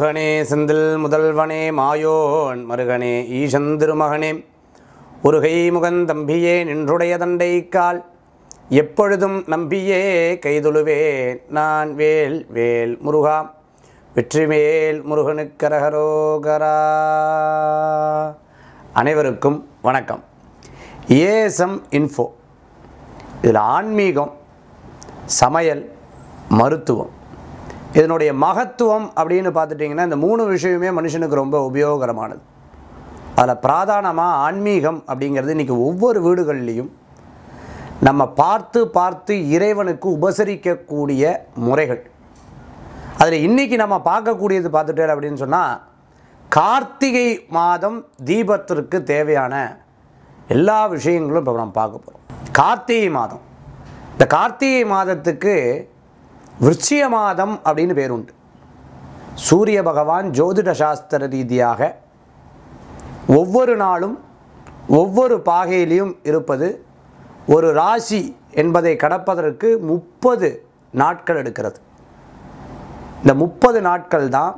முருகனே செந்தில் முதல்வனே மாயோன் மருகனே ஈசந்திருமகனே திருமகனே முருகை முகந்தம்பியே நின்றுடைய தண்டைக்கால் எப்பொழுதும் நம்பியே கைதொழுவேன் நான் வேல் வேல் முருகாம் வெற்றிமேல் முருகனுக்கரகரோகரா அனைவருக்கும் வணக்கம் ஏஎஸ்எம் இன்ஃபோ இதில் ஆன்மீகம் சமையல் மருத்துவம் இதனுடைய மகத்துவம் அப்படின்னு பார்த்துட்டிங்கன்னா இந்த மூணு விஷயமே மனுஷனுக்கு ரொம்ப உபயோகரமானது அதில் பிராதானமாக ஆன்மீகம் அப்படிங்கிறது இன்றைக்கி ஒவ்வொரு வீடுகள்லேயும் நம்ம பார்த்து பார்த்து இறைவனுக்கு உபசரிக்கக்கூடிய முறைகள் அதில் இன்றைக்கி நம்ம பார்க்கக்கூடியது பார்த்துட்டேன் அப்படின்னு சொன்னால் கார்த்திகை மாதம் தீபத்திற்கு தேவையான எல்லா விஷயங்களும் இப்போ நம்ம பார்க்க போகிறோம் கார்த்திகை மாதம் இந்த கார்த்திகை மாதத்துக்கு விருச்சிய மாதம் அப்படின்னு பேருண்டு சூரிய பகவான் ஜோதிட சாஸ்திர ரீதியாக ஒவ்வொரு நாளும் ஒவ்வொரு பாகையிலையும் இருப்பது ஒரு ராசி என்பதை கடப்பதற்கு முப்பது நாட்கள் எடுக்கிறது இந்த முப்பது நாட்கள் தான்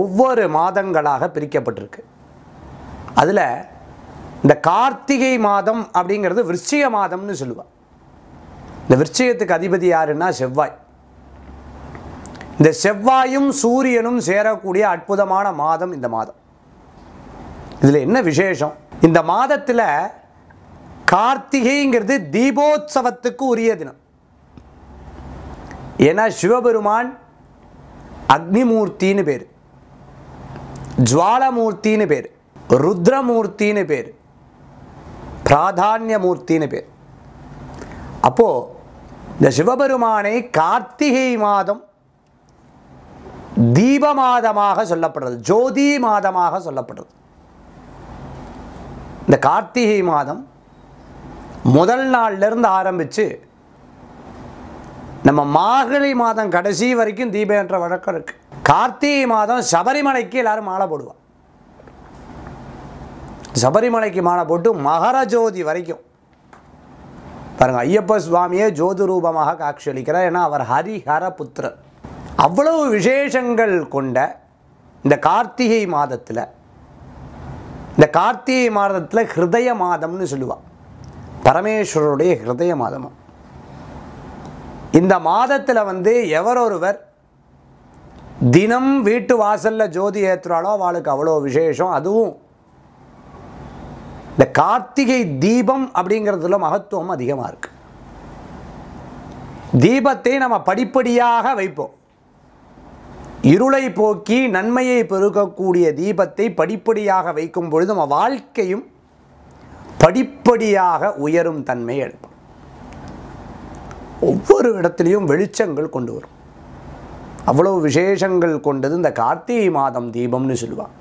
ஒவ்வொரு மாதங்களாக பிரிக்கப்பட்டிருக்கு அதில் இந்த கார்த்திகை மாதம் அப்படிங்கிறது விருச்சிக மாதம்னு சொல்லுவாள் இந்த விருச்சிகத்துக்கு அதிபதி யாருன்னா செவ்வாய் இந்த செவ்வாயும் சூரியனும் சேரக்கூடிய அற்புதமான மாதம் இந்த மாதம் இதில் என்ன விசேஷம் இந்த மாதத்தில் கார்த்திகைங்கிறது தீபோத்சவத்துக்கு உரிய தினம் ஏன்னா சிவபெருமான் அக்னிமூர்த்தின்னு பேர் ஜுவாலமூர்த்தின்னு பேர் ருத்ரமூர்த்தின்னு பேர் பிராதான்யமூர்த்தின்னு பேர் அப்போது இந்த சிவபெருமானை கார்த்திகை மாதம் தீப மாதமாக சொல்லப்படுறது ஜோதி மாதமாக சொல்லப்படுறது இந்த கார்த்திகை மாதம் முதல் நாள்லேருந்து ஆரம்பித்து நம்ம மார்கழி மாதம் கடைசி வரைக்கும் தீபம் என்ற வழக்கம் இருக்குது கார்த்திகை மாதம் சபரிமலைக்கு எல்லாரும் மாலை போடுவான் சபரிமலைக்கு மாலை போட்டு மகர ஜோதி வரைக்கும் பாருங்கள் ஐயப்ப சுவாமியே ஜோதி ரூபமாக காட்சியளிக்கிறார் ஏன்னா அவர் ஹரிஹர புத்திரர் அவ்வளவு விசேஷங்கள் கொண்ட இந்த கார்த்திகை மாதத்தில் இந்த கார்த்திகை மாதத்தில் ஹிருதய மாதம்னு சொல்லுவாள் பரமேஸ்வரருடைய ஹிருதய மாதமும் இந்த மாதத்தில் வந்து எவரொருவர் தினம் வீட்டு வாசலில் ஜோதி ஏற்றுறாளோ அவளுக்கு அவ்வளோ விசேஷம் அதுவும் இந்த கார்த்திகை தீபம் அப்படிங்கிறதுல மகத்துவம் அதிகமாக இருக்குது தீபத்தை நம்ம படிப்படியாக வைப்போம் இருளை போக்கி நன்மையை பெருக்கக்கூடிய தீபத்தை படிப்படியாக வைக்கும் பொழுது நம்ம வாழ்க்கையும் படிப்படியாக உயரும் தன்மை எடுப்போம் ஒவ்வொரு இடத்துலையும் வெளிச்சங்கள் கொண்டு வரும் அவ்வளவு விசேஷங்கள் கொண்டது இந்த கார்த்திகை மாதம் தீபம்னு சொல்லுவாங்க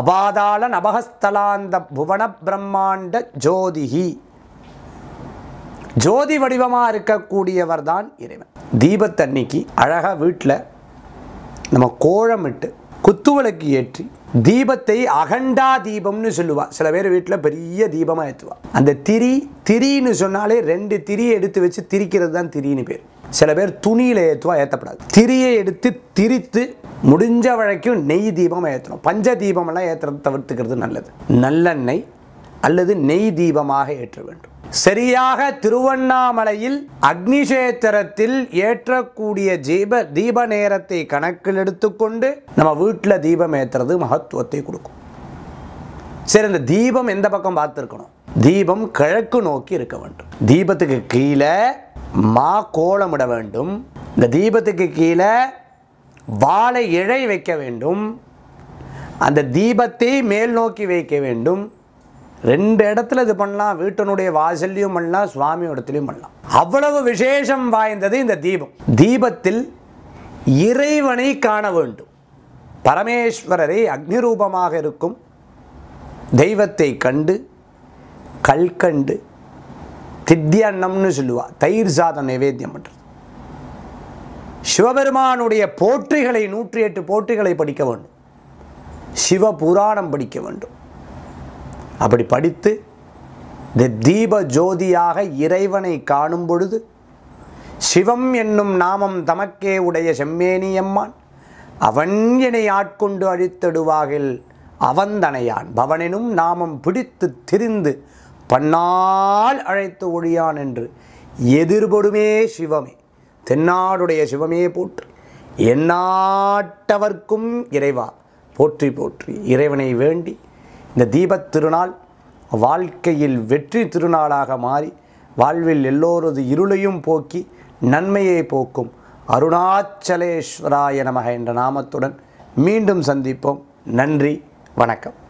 அபாதாள நபகஸ்தலாந்த புவன பிரம்மாண்ட ஜோதிகி ஜோதி வடிவமாக இருக்கக்கூடியவர் தான் இறைவன் தீபத்தன்னைக்கு அழகாக வீட்டில் நம்ம கோழமிட்டு குத்துவிளக்கு ஏற்றி தீபத்தை அகண்டா தீபம்னு சொல்லுவா சில பேர் வீட்டில் பெரிய தீபமாக ஏற்றுவா அந்த திரி திரின்னு சொன்னாலே ரெண்டு திரியை எடுத்து வச்சு திரிக்கிறது தான் திரின்னு பேர் சில பேர் துணியில் ஏற்றுவா ஏற்றப்படாது திரியை எடுத்து திரித்து முடிஞ்ச வழக்கும் நெய் தீபம் ஏற்றணும் பஞ்ச தீபமெல்லாம் ஏற்றுறது தவிர்த்துக்கிறது நல்லது நல்லெண்ணெய் அல்லது நெய் தீபமாக ஏற்ற வேண்டும் சரியாக திருவண்ணாமலையில் அக்னிஷேத்திரத்தில் ஏற்றக்கூடிய தீப தீப நேரத்தை கணக்கில் எடுத்துக்கொண்டு நம்ம வீட்டில் தீபம் ஏற்றுறது மகத்துவத்தை கொடுக்கும் சரி இந்த தீபம் எந்த பக்கம் பார்த்துருக்கணும் தீபம் கிழக்கு நோக்கி இருக்க வேண்டும் தீபத்துக்கு கீழே மா கோலமிட வேண்டும் இந்த தீபத்துக்கு கீழே வாழை இழை வைக்க வேண்டும் அந்த தீபத்தை மேல் நோக்கி வைக்க வேண்டும் ரெண்டு இடத்துல இது பண்ணலாம் வீட்டனுடைய வாசல்லையும் பண்ணலாம் சுவாமி இடத்துலையும் பண்ணலாம் அவ்வளவு விசேஷம் வாய்ந்தது இந்த தீபம் தீபத்தில் இறைவனை காண வேண்டும் பரமேஸ்வரரை அக்னி ரூபமாக இருக்கும் தெய்வத்தை கண்டு கல்கண்டு தித்தியன்னம்னு சொல்லுவா தயிர் சாதம் நைவேத்தியம் பண்ணுறது சிவபெருமானுடைய போற்றிகளை நூற்றி எட்டு போற்றிகளை படிக்க வேண்டும் சிவ புராணம் படிக்க வேண்டும் அப்படி படித்து தீப ஜோதியாக இறைவனை காணும் பொழுது சிவம் என்னும் நாமம் தமக்கே உடைய செம்மேனியம்மான் அவன் என்னை ஆட்கொண்டு அழித்தடுவாகில் அவந்தனையான் பவனெனும் நாமம் பிடித்து திரிந்து பண்ணால் அழைத்து ஒழியான் என்று எதிர்படுமே சிவமே தென்னாடுடைய சிவமே போற்று எண்ணாட்டவர்க்கும் இறைவா போற்றி போற்றி இறைவனை வேண்டி இந்த தீபத் திருநாள் வாழ்க்கையில் வெற்றி திருநாளாக மாறி வாழ்வில் எல்லோரது இருளையும் போக்கி நன்மையை போக்கும் அருணாச்சலேஸ்வராய நமக என்ற நாமத்துடன் மீண்டும் சந்திப்போம் நன்றி வணக்கம்